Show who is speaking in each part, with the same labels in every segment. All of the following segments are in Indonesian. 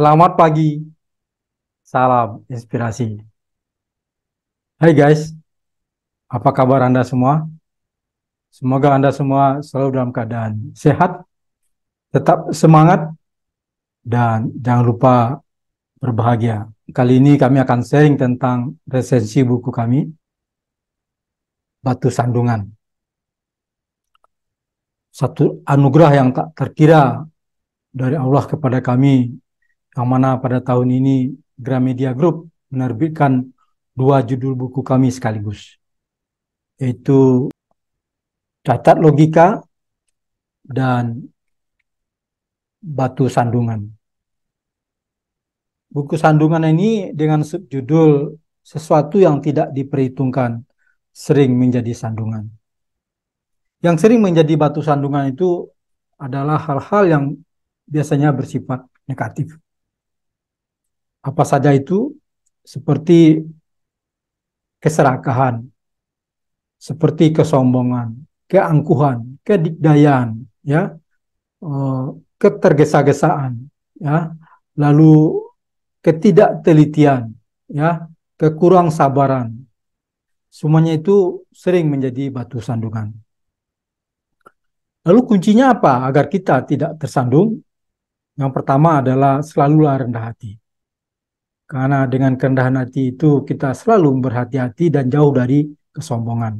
Speaker 1: Selamat pagi, salam inspirasi. Hai guys, apa kabar Anda semua? Semoga Anda semua selalu dalam keadaan sehat, tetap semangat, dan jangan lupa berbahagia. Kali ini kami akan sharing tentang resensi buku kami, Batu Sandungan. Satu anugerah yang tak terkira dari Allah kepada kami yang mana pada tahun ini Gramedia Group menerbitkan dua judul buku kami sekaligus, yaitu Catat Logika dan Batu Sandungan. Buku sandungan ini dengan subjudul sesuatu yang tidak diperhitungkan sering menjadi sandungan. Yang sering menjadi batu sandungan itu adalah hal-hal yang biasanya bersifat negatif apa saja itu seperti keserakahan, seperti kesombongan, keangkuhan, kedikdayaan, ya, eh, ketergesa-gesaan, ya, lalu ketidaktelitian, ya, kekurang sabaran. Semuanya itu sering menjadi batu sandungan. Lalu kuncinya apa agar kita tidak tersandung? Yang pertama adalah selalulah rendah hati. Karena dengan kerendahan hati itu kita selalu berhati-hati dan jauh dari kesombongan.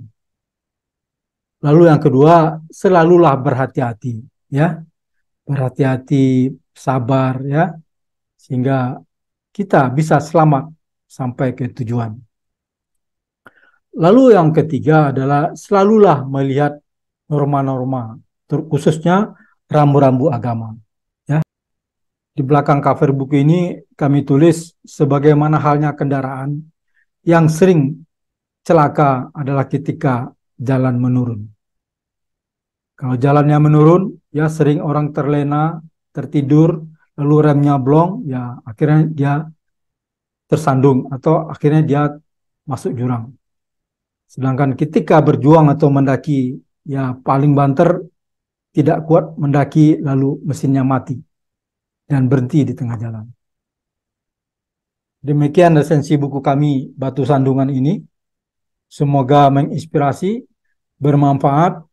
Speaker 1: Lalu yang kedua, selalulah berhati-hati, ya. Berhati-hati, sabar, ya. Sehingga kita bisa selamat sampai ke tujuan. Lalu yang ketiga adalah selalulah melihat norma-norma, khususnya rambu-rambu agama. Di belakang cover buku ini kami tulis sebagaimana halnya kendaraan yang sering celaka adalah ketika jalan menurun. Kalau jalannya menurun, ya sering orang terlena, tertidur, lalu remnya blong, ya akhirnya dia tersandung atau akhirnya dia masuk jurang. Sedangkan ketika berjuang atau mendaki, ya paling banter tidak kuat mendaki lalu mesinnya mati dan berhenti di tengah jalan. Demikian resensi buku kami Batu Sandungan ini. Semoga menginspirasi, bermanfaat,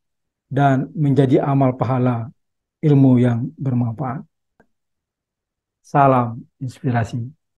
Speaker 1: dan menjadi amal pahala ilmu yang bermanfaat. Salam inspirasi.